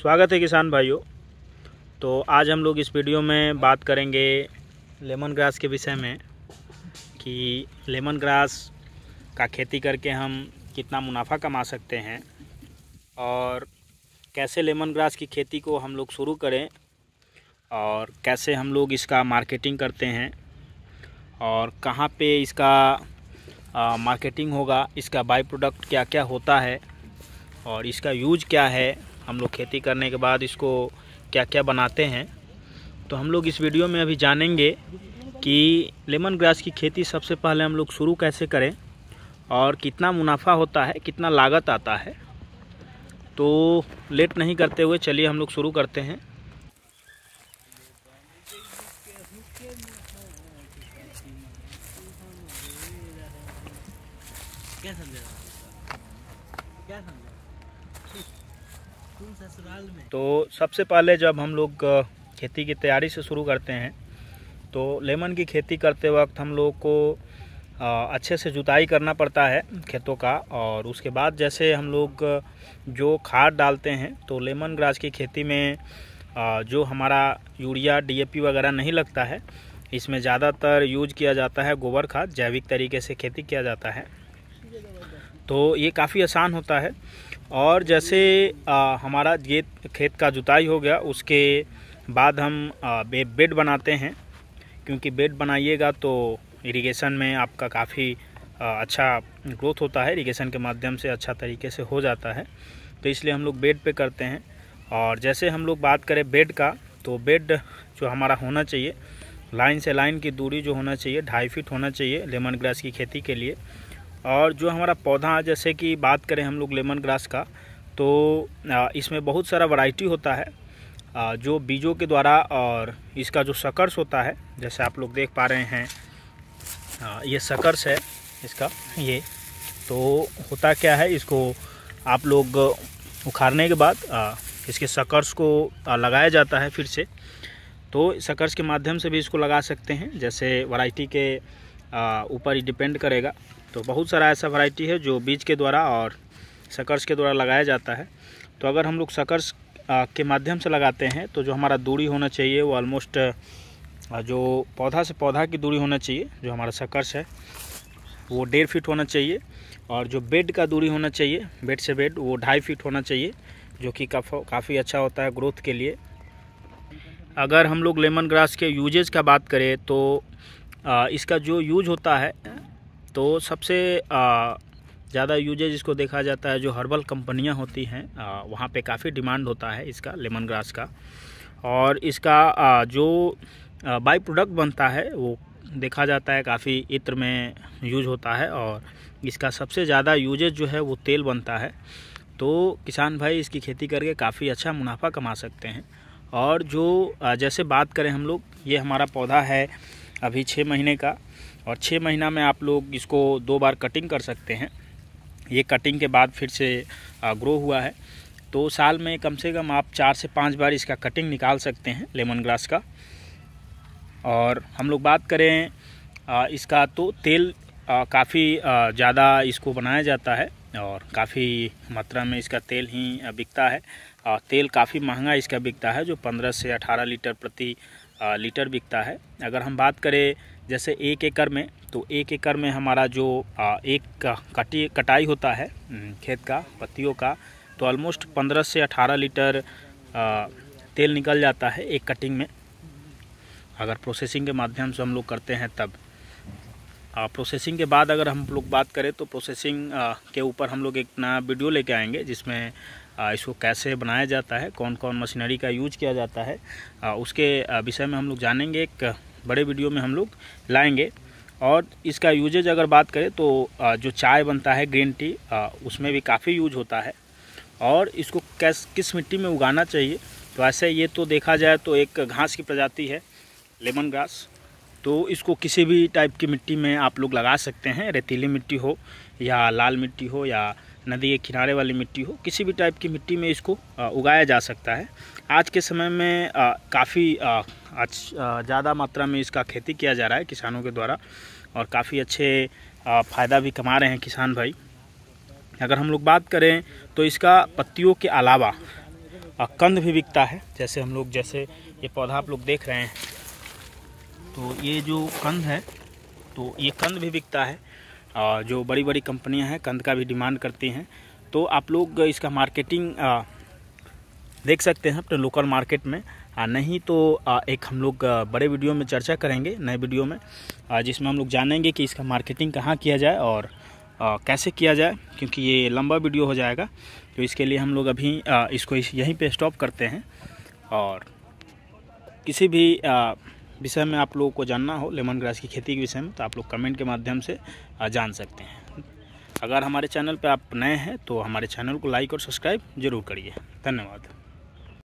स्वागत है किसान भाइयों तो आज हम लोग इस वीडियो में बात करेंगे लेमन ग्रास के विषय में कि लेमन ग्रास का खेती करके हम कितना मुनाफा कमा सकते हैं और कैसे लेमन ग्रास की खेती को हम लोग शुरू करें और कैसे हम लोग इसका मार्केटिंग करते हैं और कहाँ पे इसका आ, मार्केटिंग होगा इसका बाई प्रोडक्ट क्या क्या होता है और इसका यूज क्या है हम लोग खेती करने के बाद इसको क्या क्या बनाते हैं तो हम लोग इस वीडियो में अभी जानेंगे कि लेमन ग्रास की खेती सबसे पहले हम लोग शुरू कैसे करें और कितना मुनाफा होता है कितना लागत आता है तो लेट नहीं करते हुए चलिए हम लोग शुरू करते हैं क्या समझा क्या समझा तो सबसे पहले जब हम लोग खेती की तैयारी से शुरू करते हैं तो लेमन की खेती करते वक्त हम लोग को अच्छे से जुताई करना पड़ता है खेतों का और उसके बाद जैसे हम लोग जो खाद डालते हैं तो लेमन ग्रास की खेती में जो हमारा यूरिया डीएपी वगैरह नहीं लगता है इसमें ज़्यादातर यूज किया जाता है गोबर खाद जैविक तरीके से खेती किया जाता है तो ये काफ़ी आसान होता है और जैसे आ, हमारा ये खेत का जुताई हो गया उसके बाद हम बेड बनाते हैं क्योंकि बेड बनाइएगा तो इरिगेशन में आपका काफ़ी अच्छा ग्रोथ होता है इरिगेशन के माध्यम से अच्छा तरीके से हो जाता है तो इसलिए हम लोग बेड पे करते हैं और जैसे हम लोग बात करें बेड का तो बेड जो हमारा होना चाहिए लाइन से लाइन की दूरी जो होना चाहिए ढाई फीट होना चाहिए लेमन ग्रास की खेती के लिए और जो हमारा पौधा जैसे कि बात करें हम लोग लेमन ग्रास का तो इसमें बहुत सारा वैरायटी होता है जो बीजों के द्वारा और इसका जो सकर्स होता है जैसे आप लोग देख पा रहे हैं ये सकर्स है इसका ये तो होता क्या है इसको आप लोग उखाड़ने के बाद इसके सकर्स को लगाया जाता है फिर से तो सकर्स के माध्यम से भी इसको लगा सकते हैं जैसे वैरायटी के ऊपर ही डिपेंड करेगा तो बहुत सारा ऐसा वैरायटी है जो बीज के द्वारा और सकर्स के द्वारा लगाया जाता है तो अगर हम लोग सकर्स के माध्यम से लगाते हैं तो जो हमारा दूरी होना चाहिए वो ऑलमोस्ट जो पौधा से पौधा की दूरी होना चाहिए जो हमारा सकर्स है वो डेढ़ फीट होना चाहिए और जो बेड का दूरी होना चाहिए बेड से बेड वो ढाई फीट होना चाहिए जो कि काफ़ी अच्छा होता है ग्रोथ के लिए अगर हम लोग लेमन ग्रास के यूजेज का बात करें तो इसका जो यूज होता है तो सबसे ज़्यादा यूजेज इसको देखा जाता है जो हर्बल कंपनियां होती हैं वहाँ पे काफ़ी डिमांड होता है इसका लेमन ग्रास का और इसका जो बाई प्रोडक्ट बनता है वो देखा जाता है काफ़ी इत्र में यूज होता है और इसका सबसे ज़्यादा यूजेज जो है वो तेल बनता है तो किसान भाई इसकी खेती करके काफ़ी अच्छा मुनाफा कमा सकते हैं और जो जैसे बात करें हम लोग ये हमारा पौधा है अभी छः महीने का और छः महीना में आप लोग इसको दो बार कटिंग कर सकते हैं ये कटिंग के बाद फिर से ग्रो हुआ है तो साल में कम से कम आप चार से पाँच बार इसका कटिंग निकाल सकते हैं लेमन ग्रास का और हम लोग बात करें इसका तो तेल काफ़ी ज़्यादा इसको बनाया जाता है और काफ़ी मात्रा में इसका तेल ही बिकता है और तेल काफ़ी महंगा इसका बिकता है जो 15 से 18 लीटर प्रति लीटर बिकता है अगर हम बात करें जैसे एक एकड़ में तो एक एकड़ में हमारा जो एक कटी कटाई होता है खेत का पत्तियों का तो ऑलमोस्ट पंद्रह से अठारह लीटर तेल निकल जाता है एक कटिंग में अगर प्रोसेसिंग के माध्यम से हम लोग करते हैं तब आ, प्रोसेसिंग के बाद अगर हम लोग बात करें तो प्रोसेसिंग आ, के ऊपर हम लोग एक नया वीडियो लेके आएंगे जिसमें इसको कैसे बनाया जाता है कौन कौन मशीनरी का यूज किया जाता है उसके विषय में हम लोग जानेंगे एक बड़े वीडियो में हम लोग लाएंगे और इसका यूजेज अगर बात करें तो जो चाय बनता है ग्रीन टी उसमें भी काफ़ी यूज होता है और इसको कैस किस मिट्टी में उगाना चाहिए तो ऐसे ये तो देखा जाए तो एक घास की प्रजाति है लेमन ग्रास तो इसको किसी भी टाइप की मिट्टी में आप लोग लगा सकते हैं रेतीली मिट्टी हो या लाल मिट्टी हो या नदी के किनारे वाली मिट्टी हो किसी भी टाइप की मिट्टी में इसको उगाया जा सकता है आज के समय में काफ़ी ज़्यादा मात्रा में इसका खेती किया जा रहा है किसानों के द्वारा और काफ़ी अच्छे फ़ायदा भी कमा रहे हैं किसान भाई अगर हम लोग बात करें तो इसका पत्तियों के अलावा कंद भी बिकता है जैसे हम लोग जैसे ये पौधा आप लोग देख रहे हैं तो ये जो कंद है तो ये कंद भी बिकता है और जो बड़ी बड़ी कंपनियां हैं कंद का भी डिमांड करती हैं तो आप लोग इसका मार्केटिंग देख सकते हैं अपने लोकल मार्केट में नहीं तो एक हम लोग बड़े वीडियो में चर्चा करेंगे नए वीडियो में जिसमें हम लोग जानेंगे कि इसका मार्केटिंग कहाँ किया जाए और कैसे किया जाए क्योंकि ये लंबा वीडियो हो जाएगा तो इसके लिए हम लोग अभी इसको यहीं पे स्टॉप करते हैं और किसी भी विषय में आप लोगों को जानना हो लेमन ग्रास की खेती के विषय में तो आप लोग कमेंट के माध्यम से जान सकते हैं अगर हमारे चैनल पर आप नए हैं तो हमारे चैनल को लाइक और सब्सक्राइब जरूर करिए धन्यवाद